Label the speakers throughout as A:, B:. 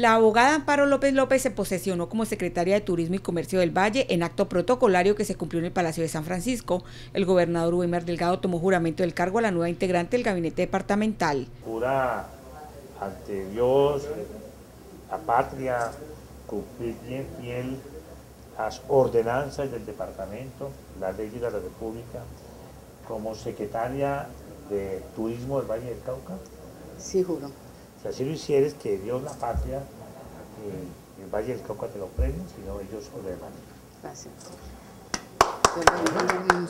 A: La abogada Amparo López López se posesionó como secretaria de Turismo y Comercio del Valle en acto protocolario que se cumplió en el Palacio de San Francisco. El gobernador Wilmer Delgado tomó juramento del cargo a la nueva integrante del gabinete departamental.
B: Jura ante Dios, la patria, cumplir bien las ordenanzas del departamento, las leyes de la República, como secretaria de Turismo del Valle del Cauca. Sí, juro. Si así lo hicieres, que Dios la patria, en eh, el Valle del Cauca te lo premie, sino ellos lo demás. Gracias.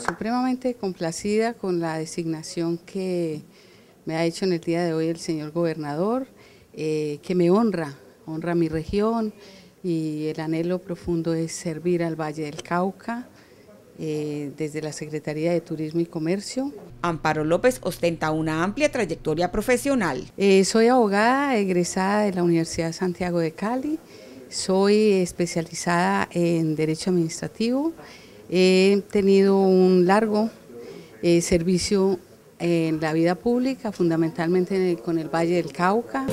A: Supremamente complacida con la designación que me ha hecho en el día de hoy el señor gobernador, eh, que me honra, honra mi región y el anhelo profundo es servir al Valle del Cauca. Eh, desde la Secretaría de Turismo y Comercio. Amparo López ostenta una amplia trayectoria profesional. Eh, soy abogada egresada de la Universidad Santiago de Cali, soy especializada en Derecho Administrativo, he tenido un largo eh, servicio en la vida pública, fundamentalmente con el Valle del Cauca.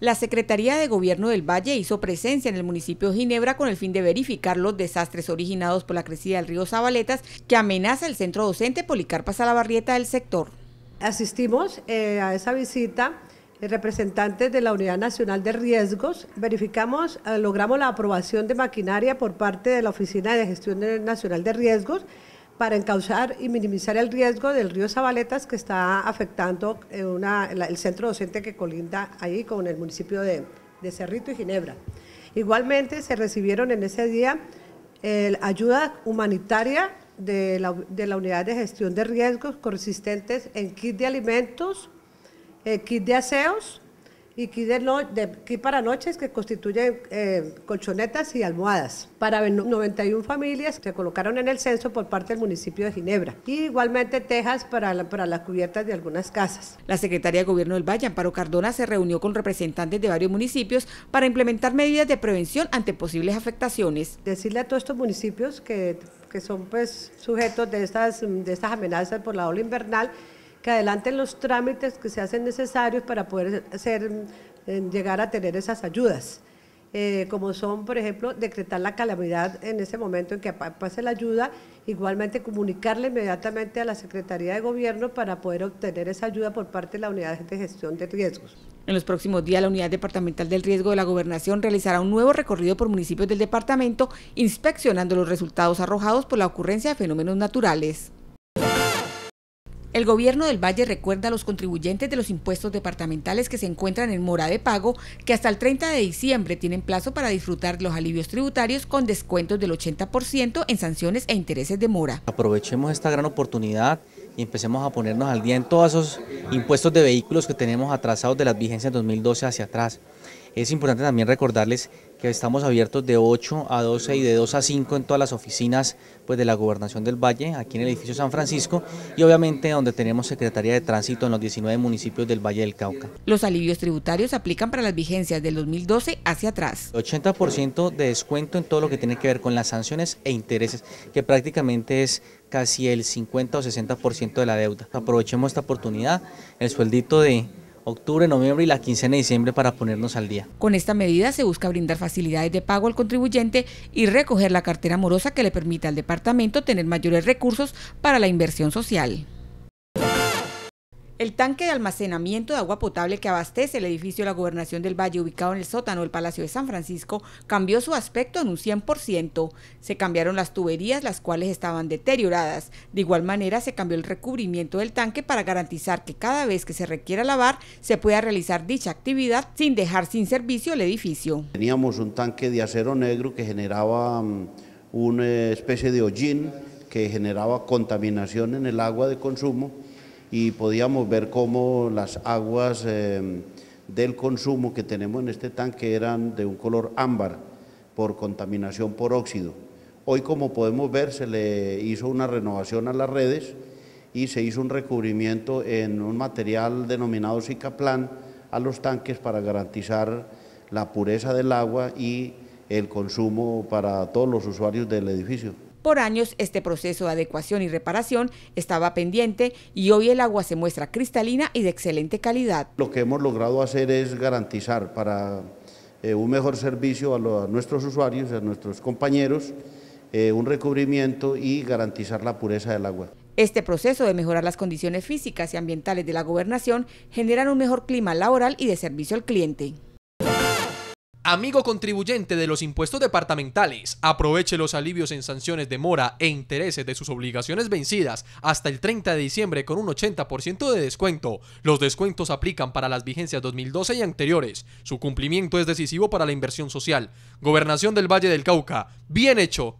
A: La Secretaría de Gobierno del Valle hizo presencia en el municipio de Ginebra con el fin de verificar los desastres originados por la crecida del río Zabaletas que amenaza el centro
C: docente Policarpa Salabarrieta del sector. Asistimos eh, a esa visita eh, representantes de la Unidad Nacional de Riesgos. Verificamos, eh, logramos la aprobación de maquinaria por parte de la Oficina de Gestión Nacional de Riesgos para encauzar y minimizar el riesgo del río Zabaletas que está afectando eh, el centro docente que colinda ahí con el municipio de, Cerrito y Ginebra. Igualmente se recibieron en ese día ayuda humanitaria de la, unidad de gestión de riesgos consistentes en kit de alimentos, eh, kit de aseos, y aquí para noches que constituye eh, colchonetas y almohadas. Para 91 familias se colocaron en el censo por parte del municipio de Ginebra. Y igualmente Texas para, las cubiertas de algunas casas. La secretaria de Gobierno del Valle, Amparo Cardona,
A: se reunió con representantes de varios municipios para implementar medidas de prevención ante posibles
C: afectaciones. Decirle a todos estos municipios que, que son pues sujetos de estas, de estas amenazas por la ola invernal que adelanten los trámites que se hacen necesarios para poder eh, llegar a tener esas ayudas. Eh, como son, por ejemplo, decretar la calamidad en ese momento en que pase la ayuda, igualmente comunicarle inmediatamente a la Secretaría de Gobierno para poder obtener esa ayuda por parte de la Unidad de Gestión de Riesgos.
A: En los próximos días, la Unidad Departamental del Riesgo de la Gobernación realizará un nuevo recorrido por municipios del departamento, inspeccionando los resultados arrojados por la ocurrencia de fenómenos naturales. El gobierno del Valle recuerda a los contribuyentes de los impuestos departamentales que se encuentran en mora de pago que hasta el 30 de diciembre tienen plazo para disfrutar los alivios tributarios con descuentos del 80% en sanciones e intereses de mora.
B: Aprovechemos esta gran oportunidad y empecemos a ponernos al día en todos esos impuestos de vehículos que tenemos atrasados de las vigencias 2012 hacia atrás. Es importante también recordarles que estamos abiertos de 8 a 12 y de 2 a 5 en todas las oficinas pues, de la Gobernación del Valle, aquí en el edificio San Francisco, y obviamente donde tenemos Secretaría de Tránsito en los 19 municipios del Valle del Cauca. Los
A: alivios tributarios aplican para las vigencias del 2012 hacia atrás.
B: 80% de descuento en todo lo que tiene que ver con las sanciones e intereses, que prácticamente es casi el 50 o 60% de la deuda. Aprovechemos esta oportunidad, el sueldito de octubre, noviembre y la quincena de diciembre para ponernos al día.
A: Con esta medida se busca brindar facilidades de pago al contribuyente y recoger la cartera morosa que le permita al departamento tener mayores recursos para la inversión social. El tanque de almacenamiento de agua potable que abastece el edificio de la Gobernación del Valle, ubicado en el sótano del Palacio de San Francisco, cambió su aspecto en un 100%. Se cambiaron las tuberías, las cuales estaban deterioradas. De igual manera, se cambió el recubrimiento del tanque para garantizar que cada vez que se requiera lavar, se pueda realizar dicha actividad sin dejar sin servicio el edificio.
B: Teníamos un tanque de acero negro que generaba mm, una especie de hollín que generaba contaminación en el agua de consumo y podíamos ver cómo las aguas eh, del consumo que tenemos en este tanque eran de un color ámbar por contaminación por óxido. Hoy, como podemos ver, se le hizo una renovación a las redes y se hizo un recubrimiento en un material denominado Cicaplan a los tanques para garantizar la pureza del agua y el consumo para todos los usuarios del edificio.
A: Por años este proceso de adecuación y reparación estaba pendiente y hoy el agua se muestra cristalina y de excelente calidad.
B: Lo que hemos logrado hacer es garantizar para eh, un mejor servicio a, nuestros usuarios, a nuestros compañeros, eh, un recubrimiento y garantizar la pureza del agua.
A: Este proceso de mejorar las condiciones físicas y ambientales de la gobernación generan un mejor clima laboral y de servicio al cliente.
C: Amigo contribuyente de los impuestos departamentales, aproveche los alivios en sanciones de mora e intereses de sus obligaciones vencidas hasta el 30 de diciembre con un 80% de descuento. Los descuentos aplican para las vigencias 2012 y anteriores. Su cumplimiento es decisivo para la inversión social. Gobernación del Valle del Cauca. Bien hecho.